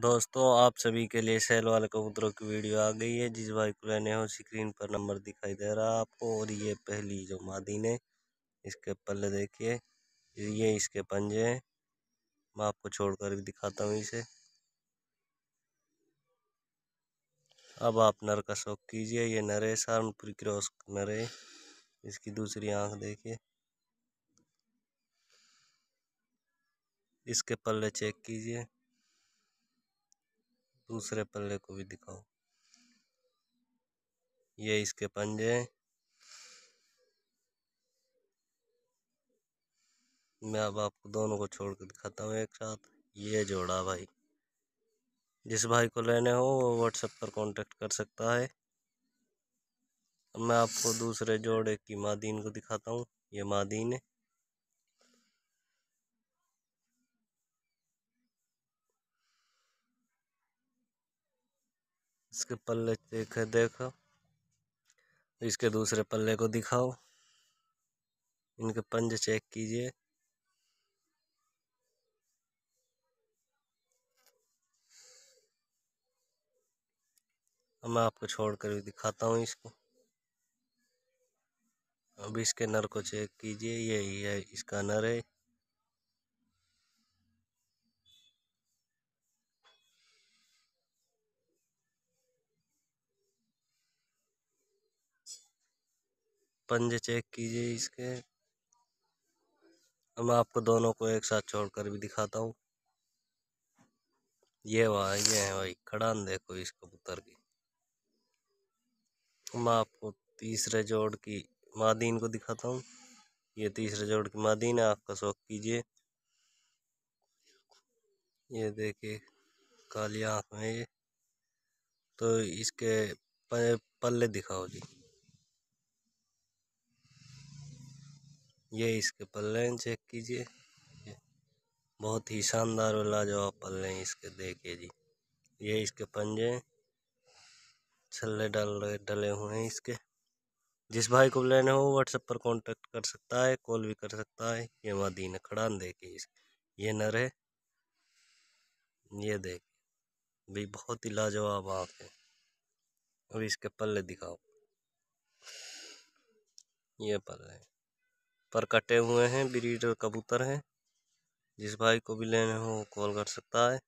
दोस्तों आप सभी के लिए सेल वाले कबूतरों की वीडियो आ गई है जिस भाई को लेने हो स्क्रीन पर नंबर दिखाई दे रहा है आपको और ये पहली जो मादिन है इसके पल्ले देखिए ये इसके पंजे हैं मैं आपको छोड़कर भी दिखाता हूँ इसे अब आप नर का शौक कीजिए ये नरे सार्मपुरी क्रॉस नरे इसकी दूसरी आंख देखिए इसके पल्ले चेक कीजिए दूसरे पल्ले को भी दिखाओ ये इसके पंजे हैं मैं अब आपको दोनों को छोड़ कर दिखाता हूँ एक साथ ये जोड़ा भाई जिस भाई को लेने हो वो व्हाट्सएप पर कांटेक्ट कर सकता है अब मैं आपको दूसरे जोड़े की मादीन को दिखाता हूँ ये मादीन है इसके पल्ले देख देखो इसके दूसरे पल्ले को दिखाओ इनके पंजे चेक कीजिए मैं आपको छोड़कर भी दिखाता हूँ इसको अब इसके नर को चेक कीजिए यही ये इसका नर है पंजे चेक कीजिए इसके मैं आपको दोनों को एक साथ छोड़कर भी दिखाता हूँ ये वाह ये है भाई खड़ान देखो इस कबूतर की मैं आपको तीसरे जोड़ की मादीन को दिखाता हूँ ये तीसरे जोड़ की मादीन है आपका शौक कीजिए ये देखिए काली आँख में ये तो इसके पल्ले दिखाओ जी ये इसके पल्ले चेक कीजिए बहुत ही शानदार वाला जो आप पल्ले इसके देखिए जी ये इसके पंजे छल्ले डल डले हुए हैं इसके जिस भाई को लेने हो व्हाट्सएप पर कांटेक्ट कर सकता है कॉल भी कर सकता है ये मदीन खड़ान देखे इसके ये नर है ये देख भी बहुत ही लाजवाब आँख है अभी इसके पल्ले दिखाओ ये पल्ले हैं पर कटे हुए हैं ब्रीड कबूतर हैं जिस भाई को भी लेने हो कॉल कर सकता है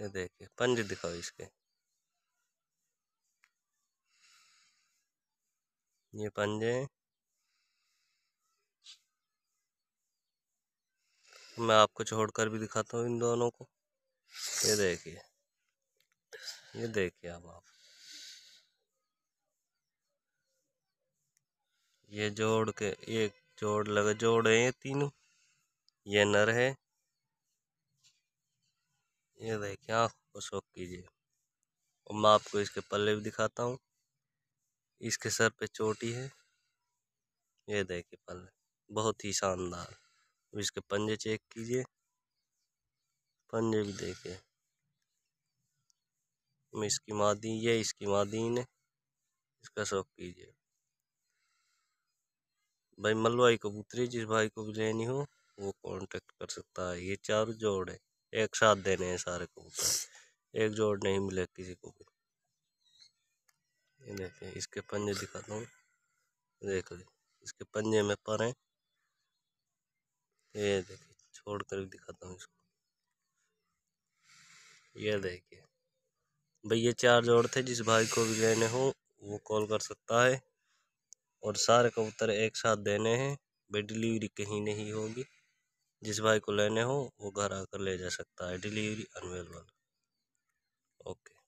ये देखिए पंजे दिखाओ इसके ये पंजे मैं आपको छोड़कर भी दिखाता हूँ इन दोनों को ये देखिए ये देखिए अब आप ये जोड़ के एक जोड़ लगा जोड़ है ये तीनों ये नर है ये देखिए आँख को शौक कीजिए और मैं आपको इसके पल्ले भी दिखाता हूँ इसके सर पे चोटी है ये देखिए पल्ले बहुत ही शानदार इसके पंजे चेक कीजिए पंजे भी देखिए इसकी मादी ये इसकी मादीन है इसका शौक कीजिए भाई मलवाई कबूतरी जिस भाई को भी लेनी हो वो कांटेक्ट कर सकता है ये चार जोड़ है एक साथ देने हैं सारे कबूतर एक जोड़ नहीं मिले किसी को भी ये देखिए इसके पंजे दिखाता हूँ देख ले इसके पंजे में पर हैं ये देखिए छोड़ कर भी दिखाता हूँ इसको ये देखिए भाई ये चार जोड़ थे जिस भाई को भी लेने हो वो कॉल कर सकता है और सारे कबूतर एक साथ देने हैं भाई डिलीवरी कहीं नहीं होगी जिस भाई को लेने हो वो घर आकर ले जा सकता है डिलीवरी अनवेल वाला ओके